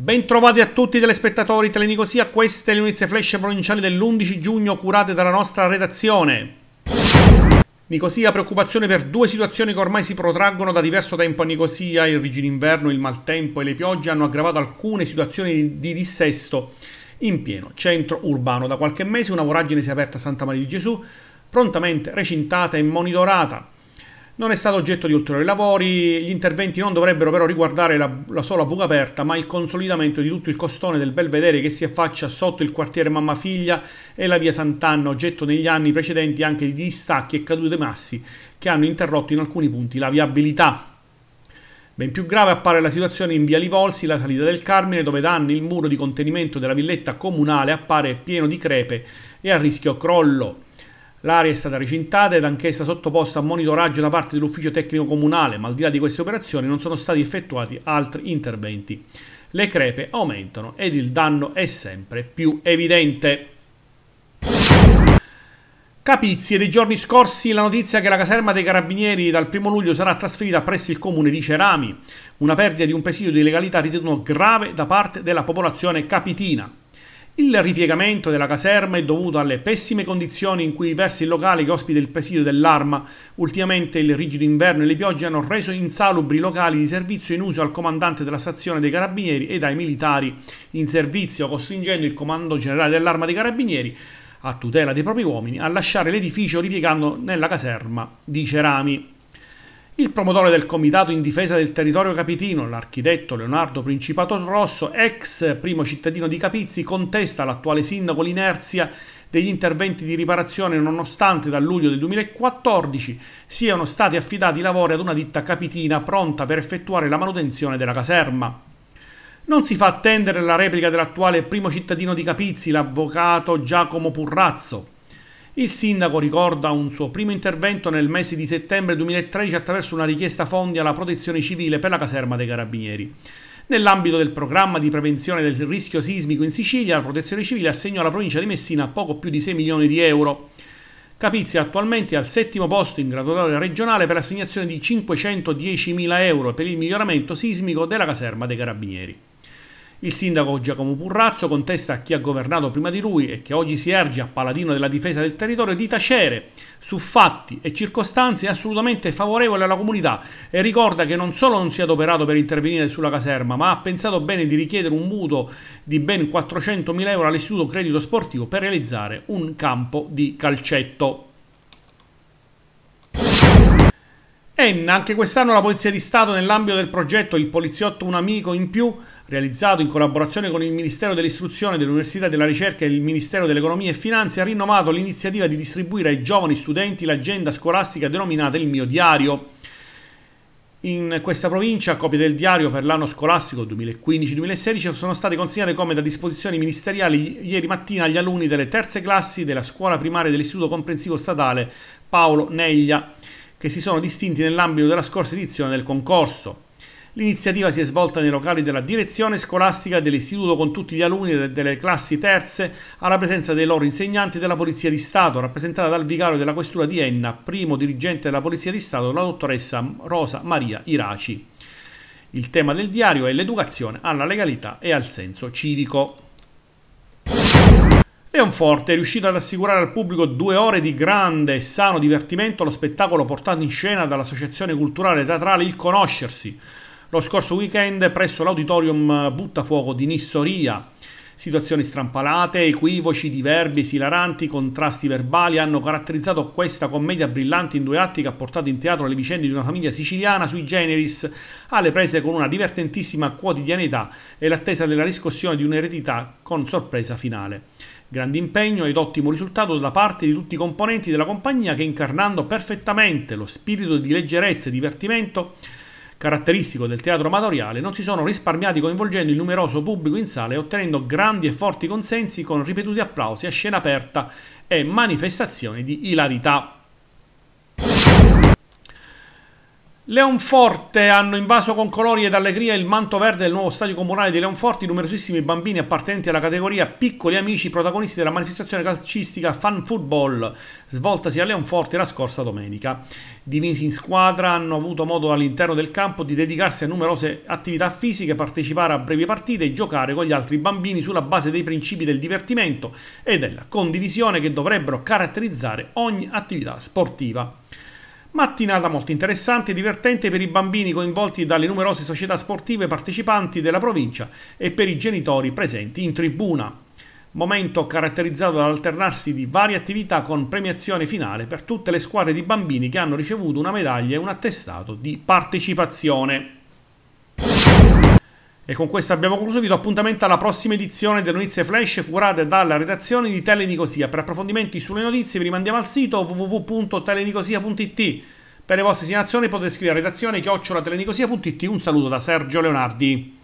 Bentrovati a tutti i telespettatori Telenicosia, queste le notizie flash provinciali dell'11 giugno curate dalla nostra redazione. Nicosia, preoccupazione per due situazioni che ormai si protraggono da diverso tempo a Nicosia, il rigido inverno, il maltempo e le piogge hanno aggravato alcune situazioni di dissesto in pieno centro urbano. Da qualche mese una voragine si è aperta a Santa Maria di Gesù, prontamente recintata e monitorata non è stato oggetto di ulteriori lavori, gli interventi non dovrebbero però riguardare la, la, sola buca aperta, ma il consolidamento di tutto il costone del Belvedere che si affaccia sotto il quartiere Mamma Figlia e la via Sant'Anna, oggetto negli anni precedenti anche di distacchi e cadute massi che hanno interrotto in alcuni punti la viabilità. Ben più grave appare la situazione in via Livolsi, la salita del Carmine, dove da anni il muro di contenimento della villetta comunale appare pieno di crepe e a rischio crollo. L'area è stata recintata ed anch'essa sottoposta a monitoraggio da parte dell'ufficio tecnico comunale, ma al di là di queste operazioni non sono stati effettuati altri interventi. Le crepe aumentano ed il danno è sempre più evidente. Capizzi è dei giorni scorsi la notizia che la caserma dei carabinieri dal 1 luglio sarà trasferita presso il comune di Cerami, una perdita di un presidio di legalità ritenuto grave da parte della popolazione capitina. Il ripiegamento della caserma è dovuto alle pessime condizioni in cui versa il locale che ospita il presidio dell'arma. Ultimamente il rigido inverno e le piogge hanno reso insalubri i locali di servizio in uso al comandante della stazione dei carabinieri e ai militari in servizio, costringendo il comando generale dell'arma dei carabinieri a tutela dei propri uomini a lasciare l'edificio ripiegando nella caserma di Cerami. Il promotore del Comitato in difesa del territorio capitino, l'architetto Leonardo Principato Rosso, ex primo cittadino di Capizzi, contesta all'attuale sindaco l'inerzia degli interventi di riparazione nonostante dal luglio del 2014 siano stati affidati i lavori ad una ditta capitina pronta per effettuare la manutenzione della caserma. Non si fa attendere la replica dell'attuale primo cittadino di Capizzi, l'avvocato Giacomo Purrazzo. Il sindaco ricorda un suo primo intervento nel mese di settembre 2013 attraverso una richiesta fondi alla protezione civile per la caserma dei carabinieri. Nell'ambito del programma di prevenzione del rischio sismico in Sicilia, la protezione civile assegnò alla provincia di Messina poco più di 6 milioni di euro. Capizia attualmente è al settimo posto in graduatoria regionale per l'assegnazione di 510 mila euro per il miglioramento sismico della caserma dei carabinieri. Il sindaco Giacomo Purrazzo contesta a chi ha governato prima di lui e che oggi si erge a paladino della difesa del territorio di tacere su fatti e circostanze assolutamente favorevoli alla comunità e ricorda che non solo non si è adoperato per intervenire sulla caserma, ma ha pensato bene di richiedere un mutuo di ben 400.000 euro all'Istituto Credito Sportivo per realizzare un campo di calcetto. Cenna, anche quest'anno la Polizia di Stato nell'ambito del progetto Il poliziotto un amico in più, realizzato in collaborazione con il Ministero dell'Istruzione, dell'Università della Ricerca e il Ministero dell'Economia e Finanze, ha rinnovato l'iniziativa di distribuire ai giovani studenti l'agenda scolastica denominata Il mio diario. In questa provincia, copie del diario per l'anno scolastico 2015-2016 sono state consegnate come da disposizioni ministeriali ieri mattina agli alunni delle terze classi della scuola primaria dell'Istituto Comprensivo Statale Paolo Neglia che si sono distinti nell'ambito della scorsa edizione del concorso. L'iniziativa si è svolta nei locali della direzione scolastica dell'istituto con tutti gli alunni delle classi terze alla presenza dei loro insegnanti della Polizia di Stato, rappresentata dal vicario della Questura di Enna, primo dirigente della Polizia di Stato, la dottoressa Rosa Maria Iraci. Il tema del diario è l'educazione alla legalità e al senso civico. Leonforte è riuscito ad assicurare al pubblico due ore di grande e sano divertimento allo spettacolo portato in scena dall'associazione culturale teatrale Il Conoscersi lo scorso weekend presso l'auditorium Buttafuoco di Nissoria. Situazioni strampalate, equivoci, diverbi esilaranti, contrasti verbali hanno caratterizzato questa commedia brillante in due atti che ha portato in teatro le vicende di una famiglia siciliana sui generis, alle prese con una divertentissima quotidianità e l'attesa della riscossione di un'eredità con sorpresa finale. Grande impegno ed ottimo risultato da parte di tutti i componenti della compagnia che incarnando perfettamente lo spirito di leggerezza e divertimento caratteristico del teatro amatoriale non si sono risparmiati coinvolgendo il numeroso pubblico in sala e ottenendo grandi e forti consensi con ripetuti applausi a scena aperta e manifestazioni di ilarità. Leonforte hanno invaso con colori ed allegria il manto verde del nuovo stadio comunale di Leonforte. Numerosissimi bambini appartenenti alla categoria Piccoli Amici, protagonisti della manifestazione calcistica Fan Football, svoltasi a Leonforte la scorsa domenica. Divisi in squadra, hanno avuto modo all'interno del campo di dedicarsi a numerose attività fisiche, partecipare a brevi partite e giocare con gli altri bambini sulla base dei principi del divertimento e della condivisione che dovrebbero caratterizzare ogni attività sportiva. Mattinata molto interessante e divertente per i bambini coinvolti dalle numerose società sportive partecipanti della provincia e per i genitori presenti in tribuna. Momento caratterizzato dall'alternarsi di varie attività con premiazione finale per tutte le squadre di bambini che hanno ricevuto una medaglia e un attestato di partecipazione. E con questo abbiamo concluso, vi do appuntamento alla prossima edizione delle notizie flash curate dalla redazione di Telenicosia. Per approfondimenti sulle notizie vi rimandiamo al sito www.telenicosia.it. Per le vostre segnalazioni potete scrivere a redazione chiocciolatelenicosia.it. Un saluto da Sergio Leonardi.